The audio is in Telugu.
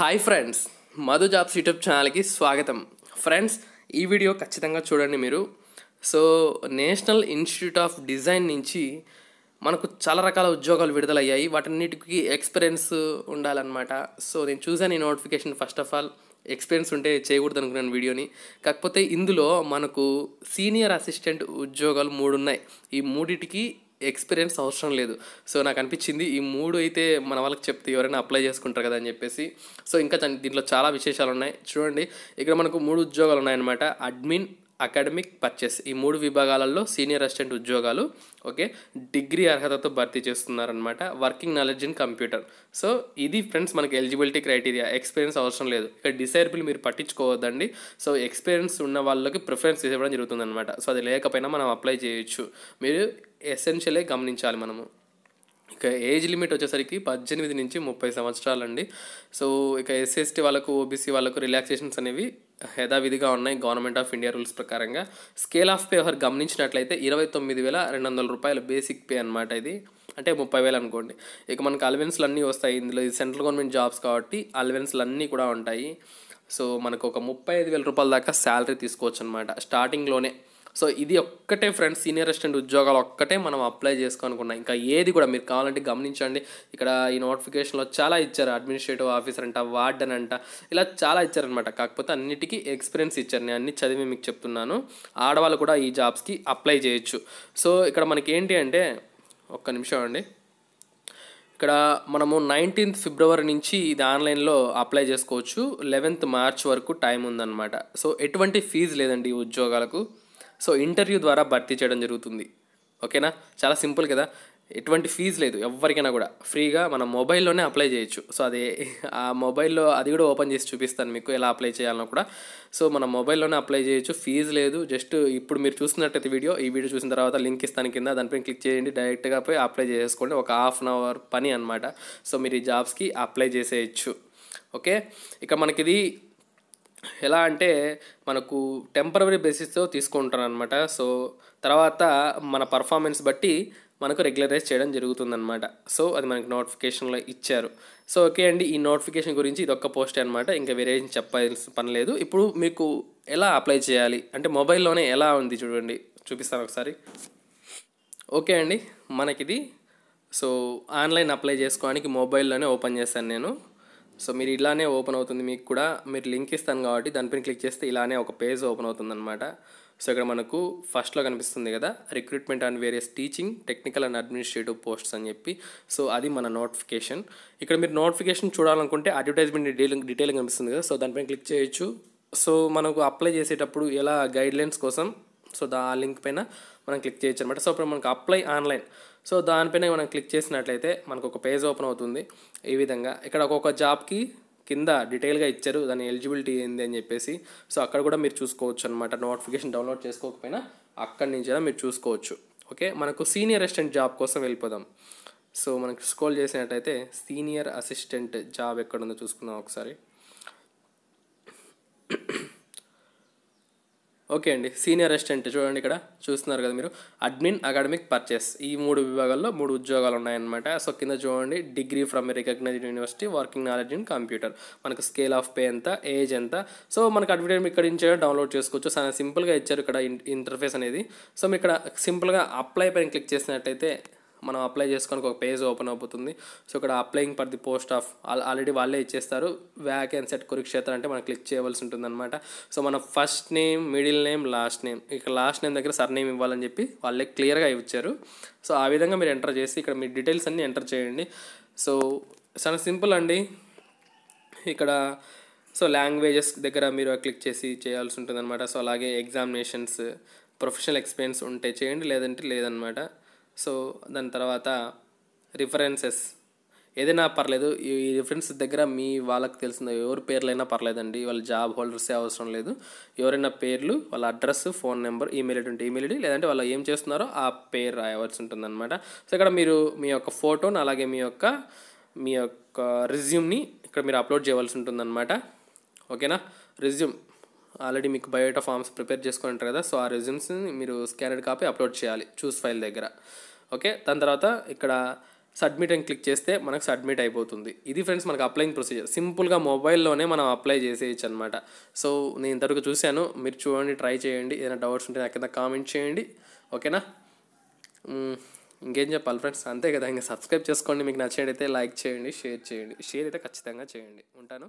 hi friends Madhu jobs YouTube ఛానల్కి స్వాగతం ఫ్రెండ్స్ ఈ వీడియో ఖచ్చితంగా చూడండి మీరు so national institute of design నుంచి మనకు చాలా రకాల ఉద్యోగాలు విడుదలయ్యాయి వాటన్నిటికి ఎక్స్పీరియన్స్ ఉండాలన్నమాట సో నేను చూసాను ఈ notification first of all experience ఉంటే చేయకూడదు అనుకున్నాను వీడియోని కాకపోతే ఇందులో మనకు సీనియర్ అసిస్టెంట్ ఉద్యోగాలు మూడు ఉన్నాయి ఈ మూడిటికి ఎక్స్పీరియన్స్ అవసరం లేదు సో నాకు అనిపించింది ఈ మూడు అయితే మన వాళ్ళకి చెప్తే ఎవరైనా అప్లై చేసుకుంటారు కదా అని చెప్పేసి సో ఇంకా దీంట్లో చాలా విశేషాలు ఉన్నాయి చూడండి ఇక్కడ మనకు మూడు ఉద్యోగాలు ఉన్నాయన్నమాట అడ్మిన్ అకాడమిక్ పర్చేస్ ఈ మూడు విభాగాలలో సీనియర్ అసిస్టెంట్ ఉద్యోగాలు ఓకే డిగ్రీ అర్హతతో భర్తీ చేస్తున్నారనమాట working knowledge in computer so ఇది ఫ్రెండ్స్ మనకి ఎలిజిబిలిటీ క్రైటీరియా ఎక్స్పీరియన్స్ అవసరం లేదు ఇక్కడ డిసైరబుల్ మీరు పట్టించుకోవద్దండి సో ఎక్స్పీరియన్స్ ఉన్న వాళ్ళకి ప్రిఫరెన్స్ ఇవ్వడం జరుగుతుందన్నమాట సో అది లేకపోయినా మనం అప్లై చేయొచ్చు మీరు ఎసెన్షియలే గమనించాలి మనము ఇక ఏజ్ లిమిట్ వచ్చేసరికి పద్దెనిమిది నుంచి ముప్పై సంవత్సరాలండి సో ఇక ఎస్సీ వాళ్ళకు ఓబీసీ వాళ్ళకు రిలాక్సేషన్స్ అనేవి యథావిధిగా ఉన్నాయి గవర్నమెంట్ ఆఫ్ ఇండియా రూల్స్ ప్రకారంగా స్కేల్ ఆఫ్ పే ఒకరు గమనించినట్లయితే ఇరవై తొమ్మిది వేల రెండు వందల రూపాయలు బేసిక్ పే అనమాట ఇది అంటే ముప్పై వేలు అనుకోండి ఇక మనకు అలవెన్స్లు అన్నీ వస్తాయి ఇందులో ఇది సెంట్రల్ గవర్నమెంట్ జాబ్స్ కాబట్టి అలవెన్స్లు అన్నీ కూడా ఉంటాయి సో మనకు ఒక ముప్పై ఐదు వేల రూపాయల దాకా శాలరీ తీసుకోవచ్చు అనమాట స్టార్టింగ్లోనే సో ఇది ఒక్కటే ఫ్రెండ్స్ సీనియర్ అసిస్టెంట్ ఉద్యోగాలు ఒక్కటే మనం అప్లై చేసుకోనుకున్నాం ఇంకా ఏది కూడా మీరు కావాలంటే గమనించండి ఇక్కడ ఈ నోటిఫికేషన్లో చాలా ఇచ్చారు అడ్మినిస్ట్రేటివ్ ఆఫీసర్ అంట వార్డెన్ అంట ఇలా చాలా ఇచ్చారనమాట కాకపోతే అన్నిటికీ ఎక్స్పీరియన్స్ ఇచ్చారు నేను అన్ని చదివి మీకు చెప్తున్నాను ఆడవాళ్ళు కూడా ఈ జాబ్స్కి అప్లై చేయొచ్చు సో ఇక్కడ మనకి ఏంటి అంటే ఒక్క నిమిషం అండి ఇక్కడ మనము నైన్టీన్త్ ఫిబ్రవరి నుంచి ఇది ఆన్లైన్లో అప్లై చేసుకోవచ్చు లెవెన్త్ మార్చ్ వరకు టైం ఉందన్నమాట సో ఎటువంటి ఫీజు లేదండి ఈ ఉద్యోగాలకు సో ఇంటర్వ్యూ ద్వారా భర్తీ చేయడం జరుగుతుంది ఓకేనా చాలా సింపుల్ కదా ఎటువంటి ఫీజు లేదు ఎవరికైనా కూడా ఫ్రీగా మన మొబైల్లోనే అప్లై చేయొచ్చు సో అది ఆ మొబైల్లో అది కూడా ఓపెన్ చేసి చూపిస్తాను మీకు ఎలా అప్లై చేయాలన్నా కూడా సో మన మొబైల్లోనే అప్లై చేయొచ్చు ఫీజు లేదు జస్ట్ ఇప్పుడు మీరు చూసినట్టయితే వీడియో ఈ వీడియో చూసిన తర్వాత లింక్ ఇస్తాను కింద దానిపైన క్లిక్ చేయండి డైరెక్ట్గా పోయి అప్లై చేసుకోండి ఒక హాఫ్ అన్ అవర్ పని అనమాట సో మీరు ఈ జాబ్స్కి అప్లై చేసేయచ్చు ఓకే ఇక మనకిది ఎలా అంటే మనకు టెంపరీ బేసిస్తో తీసుకుంటాను అనమాట సో తర్వాత మన పర్ఫార్మెన్స్ బట్టి మనకు రెగ్యులరైజ్ చేయడం జరుగుతుందన్నమాట సో అది మనకు నోటిఫికేషన్లో ఇచ్చారు సో ఓకే అండి ఈ నోటిఫికేషన్ గురించి ఇది ఒక్క పోస్ట్ అనమాట ఇంకా వేరే చెప్పాల్సిన పని లేదు ఇప్పుడు మీకు ఎలా అప్లై చేయాలి అంటే మొబైల్లోనే ఎలా ఉంది చూడండి చూపిస్తాను ఒకసారి ఓకే అండి మనకిది సో ఆన్లైన్ అప్లై చేసుకోవడానికి మొబైల్లోనే ఓపెన్ చేశాను నేను సో మీరు ఇలానే ఓపెన్ అవుతుంది మీకు కూడా మీరు లింక్ ఇస్తాను కాబట్టి దానిపైన క్లిక్ చేస్తే ఇలానే ఒక పేజ్ ఓపెన్ అవుతుంది అనమాట సో ఇక్కడ మనకు ఫస్ట్లో కనిపిస్తుంది కదా recruitment and various teaching technical and administrative posts అని చెప్పి సో అది మన నోటిఫికేషన్ ఇక్కడ మీరు నోటిఫికేషన్ చూడాలనుకుంటే అడ్వర్టైజ్మెంట్ డీటెయిల్ డీటెయిల్ కనిపిస్తుంది కదా సో దానిపైన క్లిక్ చేయొచ్చు సో మనకు అప్లై చేసేటప్పుడు ఎలా గైడ్లైన్స్ కోసం సో దా లింక్ పైన మనం క్లిక్ చేయొచ్చు అనమాట సో ఇప్పుడు మనకు అప్లై ఆన్లైన్ సో దానిపైన మనం క్లిక్ చేసినట్లయితే మనకు ఒక పేజ్ ఓపెన్ అవుతుంది ఈ విధంగా ఇక్కడ ఒక్కొక్క జాబ్కి కింద డీటెయిల్గా ఇచ్చారు దాని ఎలిజిబిలిటీ ఏంది అని చెప్పేసి సో అక్కడ కూడా మీరు చూసుకోవచ్చు అనమాట నోటిఫికేషన్ డౌన్లోడ్ చేసుకోకపోయినా అక్కడి నుంచి మీరు చూసుకోవచ్చు ఓకే మనకు సీనియర్ అసిస్టెంట్ జాబ్ కోసం వెళ్ళిపోదాం సో మనకు స్క్రోల్ చేసినట్టయితే సీనియర్ అసిస్టెంట్ జాబ్ ఎక్కడుందో చూసుకుందాం ఒకసారి ఓకే అండి సీనియర్ అసిస్టెంట్ చూడండి ఇక్కడ చూస్తున్నారు కదా మీరు అడ్మిన్ అకాడమిక్ పర్చేస్ ఈ మూడు విభాగాల్లో మూడు ఉద్యోగాలు ఉన్నాయన్నమాట సో కింద చూడండి degree from recognised university working knowledge in computer మనకు స్కేల్ ఆఫ్ పే ఎంత ఏజ్ ఎంత సో మనకు అడ్వర్టైజ్ ఇక్కడ నుంచి డౌన్లోడ్ చేసుకోవచ్చు చాలా సింపుల్గా ఇచ్చారు ఇక్కడ ఇంటర్ఫేస్ అనేది సో మీరు ఇక్కడ సింపుల్గా అప్లై పైన క్లిక్ చేసినట్టయితే మనం అప్లై చేసుకొని ఒక పేజ్ ఓపెన్ అవుతుంది సో ఇక్కడ applying for the post of already వాళ్ళే ఇచ్చేస్తారు అండ్ సెట్ కురుక్షేత్ర అంటే మనం క్లిక్ చేయవలసి ఉంటుంది అనమాట సో మన first name middle name last name ఇక్కడ లాస్ట్ నేమ్ దగ్గర సర్నేమ్ ఇవ్వాలని చెప్పి వాళ్ళే క్లియర్గా ఇచ్చారు సో ఆ విధంగా మీరు ఎంటర్ చేసి ఇక్కడ మీ డీటెయిల్స్ అన్నీ ఎంటర్ చేయండి సో చాలా సింపుల్ అండి ఇక్కడ సో లాంగ్వేజెస్ దగ్గర మీరు క్లిక్ చేసి చేయాల్సి ఉంటుంది అనమాట సో అలాగే ఎగ్జామినేషన్స్ ప్రొఫెషనల్ ఎక్స్పీరియన్స్ ఉంటే చేయండి లేదంటే లేదనమాట సో దాని తర్వాత రిఫరెన్సెస్ ఏదైనా పర్లేదు ఈ రిఫరెన్స్ దగ్గర మీ వాళ్ళకి తెలిసిందో ఎవరి పేర్లైనా పర్లేదండి వాళ్ళ జాబ్ హోల్డర్సే అవసరం లేదు ఎవరైనా పేర్లు వాళ్ళ address phone number email ID ఉంటే ఈమెయిల్ ఐడి లేదంటే వాళ్ళు ఏం చేస్తున్నారో ఆ పేరు రాయవలసి అనమాట సో ఇక్కడ మీరు మీ యొక్క ఫోటోను అలాగే మీ యొక్క మీ యొక్క రిజ్యూమ్ని ఇక్కడ మీరు అప్లోడ్ చేయవలసి ఉంటుందన్నమాట ఓకేనా రిజ్యూమ్ ఆల్రెడీ మీకు బయోటా ఫామ్స్ ప్రిపేర్ చేసుకుని ఉంటారు కదా సో ఆ రిజ్యూమ్స్ని మీరు స్కానర్డ్ కాపీ అప్లోడ్ చేయాలి చూస్ ఫైల్ దగ్గర ఓకే దాని తర్వాత ఇక్కడ సబ్మిట్ అని క్లిక్ చేస్తే మనకు సబ్మిట్ అయిపోతుంది ఇది ఫ్రెండ్స్ మనకు అప్లైంగ్ ప్రొసీజర్ సింపుల్గా మొబైల్లోనే మనం అప్లై చేసేయచ్చు అనమాట సో నేను ఇంతవరకు చూశాను మీరు చూడండి ట్రై చేయండి ఏదైనా డౌట్స్ ఉంటే నాకు కింద కామెంట్ చేయండి ఓకేనా ఇంకేం చెప్పాలి ఫ్రెండ్స్ అంతే కదా ఇంకా సబ్స్క్రైబ్ చేసుకోండి మీకు నచ్చేటైతే లైక్ చేయండి షేర్ చేయండి షేర్ అయితే ఖచ్చితంగా చేయండి ఉంటాను